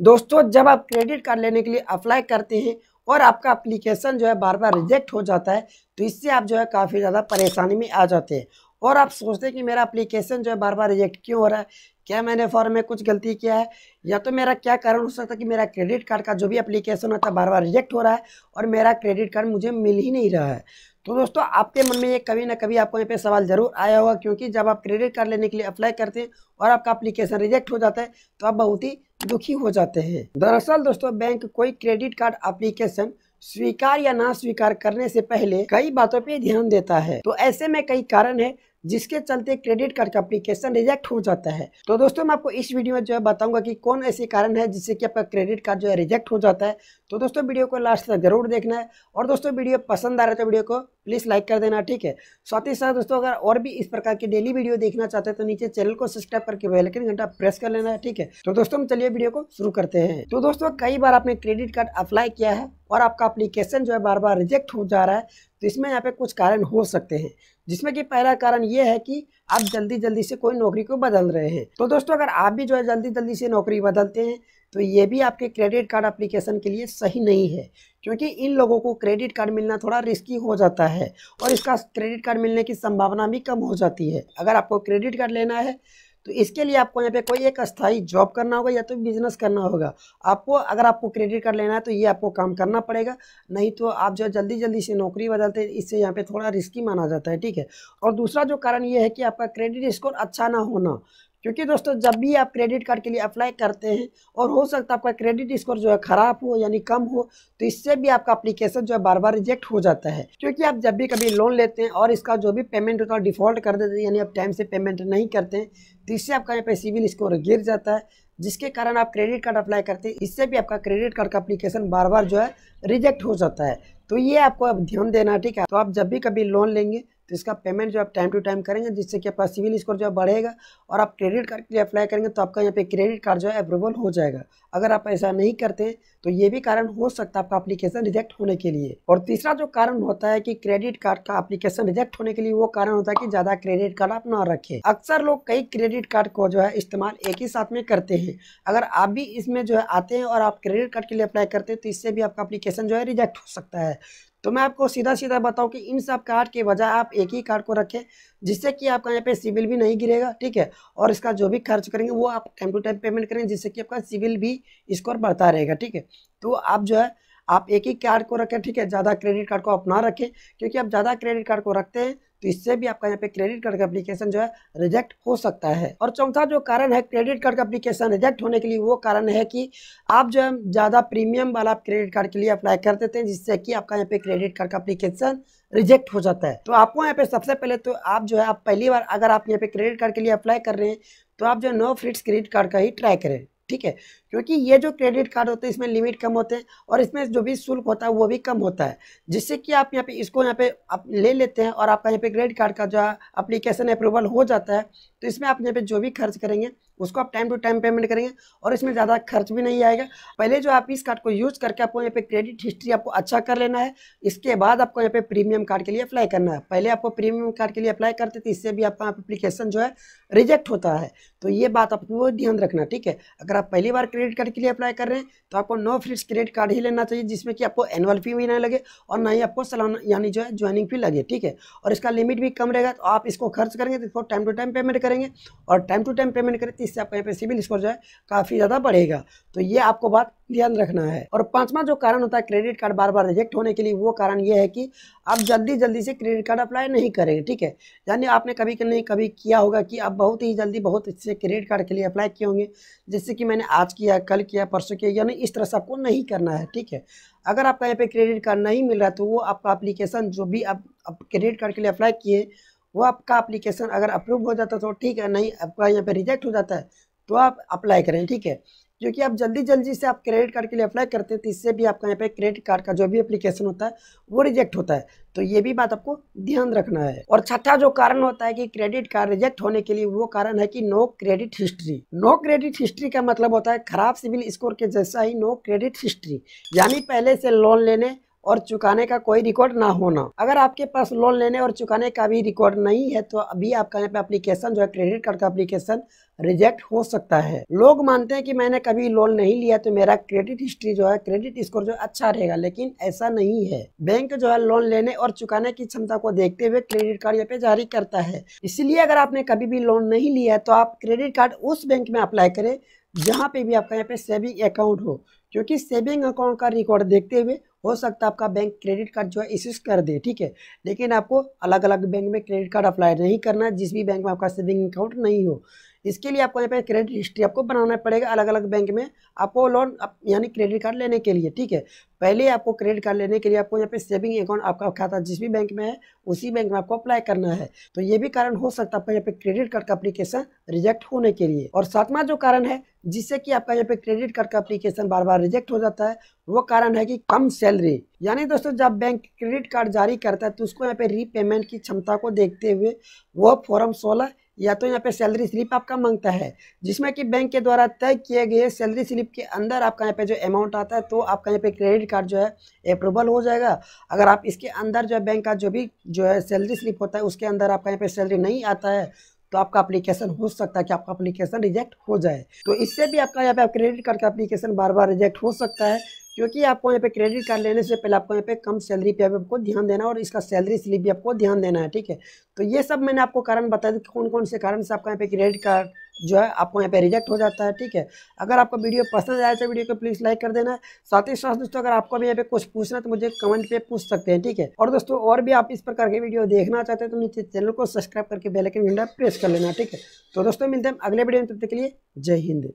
दोस्तों जब आप क्रेडिट कार्ड लेने के लिए अप्लाई करते हैं और आपका अप्लीकेशन जो है बार बार रिजेक्ट हो जाता है तो इससे आप जो है काफ़ी ज़्यादा परेशानी में आ जाते हैं और आप सोचते हैं कि मेरा अप्लीकेशन जो है बार बार रिजेक्ट क्यों हो रहा है क्या मैंने फॉर्म में कुछ गलती किया है या तो मेरा क्या कारण हो सकता है कि मेरा क्रेडिट कार्ड का जो भी अप्लीकेशन होता है बार बार रिजेक्ट हो रहा है और मेरा क्रेडिट कार्ड मुझे मिल ही नहीं रहा है तो दोस्तों आपके मन में ये कभी ना कभी आपको यहाँ पे सवाल जरूर आया होगा क्योंकि जब आप क्रेडिट कार्ड लेने के लिए अप्लाई करते हैं और आपका अप्लीकेशन रिजेक्ट हो जाता है तो आप बहुत ही दुखी हो जाते हैं दरअसल दोस्तों बैंक कोई क्रेडिट कार्ड अप्लीकेशन स्वीकार या ना स्वीकार करने से पहले कई बातों पे ध्यान देता है तो ऐसे में कई कारण है जिसके चलते क्रेडिट कार्ड का अप्लीकेशन रिजेक्ट हो जाता है तो दोस्तों मैं आपको इस वीडियो में जो है बताऊंगा कि कौन ऐसे कारण है जिससे कि आपका क्रेडिट कार्ड जो है रिजेक्ट हो जाता है तो दोस्तों वीडियो को लास्ट तक जरूर देखना है और दोस्तों वीडियो पसंद आ रहा है तो वीडियो को प्लीज़ लाइक कर देना ठीक है साथ ही साथ दोस्तों अगर और भी इस प्रकार की डेली वीडियो देखना चाहते हैं तो नीचे चैनल को सब्सक्राइब करके बेलकन घंटा प्रेस कर लेना है ठीक है तो दोस्तों हम चलिए वीडियो को शुरू करते हैं तो दोस्तों कई बार आपने क्रेडिट कार्ड अप्लाई किया है और आपका अप्लीकेशन जो है बार बार रिजेक्ट हो जा रहा है तो इसमें यहाँ पे कुछ कारण हो सकते हैं जिसमें कि पहला कारण ये है कि आप जल्दी जल्दी से कोई नौकरी को बदल रहे हैं तो दोस्तों अगर आप भी जो है जल्दी जल्दी से नौकरी बदलते हैं तो ये भी आपके क्रेडिट कार्ड अप्लीकेशन के लिए सही नहीं है क्योंकि इन लोगों को क्रेडिट कार्ड मिलना थोड़ा रिस्की हो जाता है और इसका क्रेडिट कार्ड मिलने की संभावना भी कम हो जाती है अगर आपको क्रेडिट कार्ड लेना है तो इसके लिए आपको यहाँ पे कोई एक अस्थाई जॉब करना होगा या तो बिजनेस करना होगा आपको अगर आपको क्रेडिट कार्ड लेना है तो ये आपको काम करना पड़ेगा नहीं तो आप जो जल्दी जल्दी से नौकरी बदलते हैं इससे यहाँ पे थोड़ा रिस्की माना जाता है ठीक है और दूसरा जो कारण ये है कि आपका क्रेडिट स्कोर अच्छा ना होना क्योंकि दोस्तों जब भी आप क्रेडिट कार्ड के लिए अप्लाई करते हैं और हो सकता है आपका क्रेडिट स्कोर जो है ख़राब हो यानी कम हो तो इससे भी आपका अप्लीकेशन जो है बार बार रिजेक्ट हो जाता है क्योंकि आप जब भी कभी लोन लेते हैं और इसका जो भी पेमेंट होता है डिफ़ॉल्ट कर देते हैं यानी आप टाइम से पेमेंट नहीं करते हैं तो इससे आपका यहाँ पर सिविल स्कोर गिर जाता है जिसके कारण आप क्रेडिट कार्ड अप्लाई करते हैं इससे भी आपका क्रेडिट कार्ड का अप्लीकेशन बार बार जो है रिजेक्ट हो जाता है तो ये आपको अब ध्यान देना ठीक है तो आप जब भी कभी लोन लेंगे तो इसका पेमेंट जो आप टाइम टू टाइम करेंगे जिससे कि आपका सिविल स्कोर जो है बढ़ेगा और आप क्रेडिट कार्ड के लिए अप्लाई करेंगे तो आपका यहाँ पे क्रेडिट कार्ड जो है अप्रूवल हो जाएगा अगर आप ऐसा नहीं करते तो ये भी कारण हो सकता है आपका अप्लीकेशन रिजेक्ट होने के लिए और तीसरा जो कारण होता है कि क्रेडिट कार्ड का अप्लीकेशन रिजेक्ट होने के लिए वो कारण होता है कि ज़्यादा क्रेडिट कार्ड आप ना रखें अक्सर लोग कई क्रेडिट कार्ड को जो है इस्तेमाल एक ही साथ में करते हैं अगर आप भी इसमें जो है आते हैं और आप क्रेडिट कार्ड के लिए अप्लाई करते हैं तो इससे भी आपका अप्लीकेशन जो है रिजेक्ट हो सकता है तो मैं आपको सीधा सीधा बताऊं कि इन सब कार्ड के बजाय आप एक ही कार्ड को रखें जिससे कि आपका यहाँ पे सिविल भी नहीं गिरेगा ठीक है और इसका जो भी खर्च करेंगे वो आप टाइम टू टाइम पेमेंट करेंगे जिससे कि आपका सिविल भी स्कोर बढ़ता रहेगा ठीक है तो आप जो है आप एक ही कार्ड को रखें ठीक है ज़्यादा क्रेडिट कार्ड को आप ना रखें क्योंकि आप ज़्यादा क्रेडिट कार्ड को रखते हैं तो इससे भी आपका यहाँ पे क्रेडिट कार्ड का एप्लीकेशन जो है रिजेक्ट हो सकता है और चौथा जो कारण है क्रेडिट कार्ड का एप्लीकेशन रिजेक्ट होने के लिए वो कारण है कि आप जो है ज़्यादा प्रीमियम वाला क्रेडिट कार्ड के लिए अप्लाई कर देते हैं जिससे कि आपका यहाँ पे क्रेडिट कार्ड का अप्लीकेशन रिजेक्ट हो जाता है तो आपको यहाँ पे सबसे पहले तो आप जो है आप पहली बार अगर आप यहाँ पे क्रेडिट कार्ड के लिए अप्लाई कर रहे हैं तो आप जो है नो फ्रिट्स क्रेडिट कार्ड का ही ट्राई करें ठीक है क्योंकि ये जो क्रेडिट कार्ड होते हैं इसमें लिमिट कम होते हैं और इसमें जो भी शुल्क होता है वो भी कम होता है जिससे कि आप यहाँ पे इसको यहाँ पे आप ले लेते हैं और आपका यहाँ पे क्रेडिट कार्ड का जो अप्लीकेशन अप्रूवल हो जाता है तो इसमें आप यहाँ पे जो भी खर्च करेंगे उसको आप टाइम टू टाइम पेमेंट करेंगे और इसमें ज़्यादा खर्च भी नहीं आएगा पहले जो आप इस कार्ड को यूज़ करके आपको यहाँ पे क्रेडिट हिस्ट्री आपको अच्छा कर लेना है इसके बाद आपको यहाँ पे प्रीमियम कार्ड के लिए अप्लाई करना है पहले आपको प्रीमियम कार्ड के लिए अप्लाई करते थे इससे भी आपका एप्लीकेशन जो है रिजेक्ट होता है तो ये बात आपको ध्यान रखना ठीक है अगर आप पहली बार क्रेडिट कार्ड के लिए अप्लाई कर रहे हैं तो आपको नो फीस क्रेडिट कार्ड ही लेना चाहिए जिसमें कि आपको एनुअल फी भी ना लगे और ना ही आपको सालाना यानी जो है ज्वाइनिंग फी लगे ठीक है और इसका लिमिट भी कम रहेगा तो आप इसको खर्च करेंगे तो इसको टाइम टू टाइम पेमेंट करेंगे और टाइम टू टाइम पेमेंट करें तो इससे आपका यहाँ पे सिविल स्कोर जो है काफ़ी ज़्यादा बढ़ेगा तो ये आपको बात ध्यान रखना है और पांचवा जो कारण होता है क्रेडिट कार्ड बार बार रिजेक्ट होने के लिए वो कारण ये है कि आप जल्दी जल्दी से क्रेडिट कार्ड अप्लाई नहीं करेंगे ठीक है यानी आपने कभी नहीं कभी किया होगा कि आप बहुत ही जल्दी बहुत से क्रेडिट कार्ड के लिए अप्लाई किए होंगे जैसे कि मैंने आज किया कल किया परसों किया यानी इस तरह से आपको नहीं करना है ठीक है अगर आपका यहाँ पे क्रेडिट कार्ड नहीं मिल रहा तो वो आपका अप्लीकेशन जो भी आप, क्रेडिट कार्ड के लिए अप्लाई किए वो आपका अप्लीकेशन अगर अप्रूव हो जाता तो ठीक है नहीं आपका यहाँ पे रिजेक्ट हो जाता है तो आप अप्लाई करें ठीक है क्योंकि आप जल्दी जल्दी से आप क्रेडिट कार्ड के लिए अप्लाई करते हैं तो इससे भी आपका यहाँ पे क्रेडिट कार्ड का जो भी एप्लीकेशन होता है वो रिजेक्ट होता है तो ये भी बात आपको ध्यान रखना है और छठा जो कारण होता है कि क्रेडिट कार्ड रिजेक्ट होने के लिए वो कारण है कि no credit history no credit history का मतलब होता है खराब सिविल स्कोर के जैसा ही नो क्रेडिट हिस्ट्री यानी पहले से लोन लेने और चुकाने का कोई रिकॉर्ड ना होना अगर आपके पास लोन लेने और चुकाने का भी रिकॉर्ड नहीं है तो अभी आपका यहाँ पे अप्लीकेशन जो है क्रेडिट कार्ड का अप्लीकेशन रिजेक्ट हो सकता है लोग मानते हैं कि मैंने कभी लोन नहीं लिया तो मेरा क्रेडिट हिस्ट्री जो है क्रेडिट स्कोर जो अच्छा रहेगा लेकिन ऐसा नहीं है बैंक जो है लोन लेने और चुकाने की क्षमता को देखते हुए क्रेडिट कार्ड यहाँ पे जारी करता है इसलिए अगर आपने कभी भी लोन नहीं लिया है तो आप क्रेडिट कार्ड उस बैंक में अप्लाई करें जहाँ पे भी आपका यहाँ पे सेविंग अकाउंट हो क्योंकि सेविंग अकाउंट का रिकॉर्ड देखते हुए हो सकता है आपका बैंक क्रेडिट कार्ड जो है इशूज कर दे ठीक है लेकिन आपको अलग अलग बैंक में क्रेडिट कार्ड अप्लाई नहीं करना जिस भी बैंक में आपका सेविंग अकाउंट नहीं हो इसके लिए आपको यहाँ पे क्रेडिट हिस्ट्री आपको बनाना पड़ेगा अलग अलग बैंक में आपको लोन आप, यानी क्रेडिट कार्ड लेने के लिए ठीक है पहले आपको क्रेडिट कार्ड लेने के लिए आपको यहाँ पे सेविंग अकाउंट आपका खाता जिस भी बैंक में है उसी बैंक में आपको अप्लाई करना है तो ये भी कारण हो सकता है आपका यहाँ पे क्रेडिट कार्ड का अप्लीकेशन रिजेक्ट होने के लिए और सातवां जो कारण है जिससे कि आपका यहाँ पे क्रेडिट कार्ड का अप्लीकेशन बार बार रिजेक्ट हो जाता है वो कारण है कि कम सैलरी यानी दोस्तों जब बैंक क्रेडिट कार्ड जारी करता है तो उसको यहाँ पे रीपेमेंट की क्षमता को देखते हुए वो फॉर्म सोलह या तो यहाँ पे सैलरी स्लिप आपका मांगता है जिसमें कि बैंक के द्वारा तय किए गए सैलरी स्लिप के अंदर आपका यहाँ पे जो अमाउंट आता है तो आपका यहाँ पे क्रेडिट कार्ड जो है अप्रूवल हो जाएगा अगर आप इसके अंदर जो है बैंक का जो भी जो है सैलरी स्लिप होता है उसके अंदर आपका यहाँ पे सैलरी नहीं आता है तो आपका अप्लीकेशन हो सकता है कि आपका अप्लीकेशन रिजेक्ट हो जाए तो इससे भी आपका यहाँ पे क्रेडिट कार्ड का अप्लीकेशन बार बार रिजेक्ट हो सकता है क्योंकि आपको यहाँ पे क्रेडिट कार्ड लेने से पहले आपको यहाँ पे कम सैलरी पे आपको ध्यान देना है और इसका सैलरी स्लिप भी आपको ध्यान देना है ठीक है तो ये सब मैंने आपको कारण बताया था कौन कौन से कारण से आपका यहाँ पे क्रेडिट कार्ड जो है आपको यहाँ पे रिजेक्ट हो जाता है ठीक है अगर आपको वीडियो पसंद आया तो वीडियो को प्लीज़ लाइक कर देना साथ ही साथ दोस्तों अगर आपको भी यहाँ पे कुछ पूछना तो मुझे कमेंट पे पूछ सकते हैं ठीक है और दोस्तों और भी आप इस प्रकार के वीडियो देखना चाहते हैं तो नीचे चैनल को सब्सक्राइब करके बेलकन घंटा प्रेस कर लेना ठीक है तो दोस्तों मिलते हैं अगले वीडियो में तब तक के लिए जय हिंद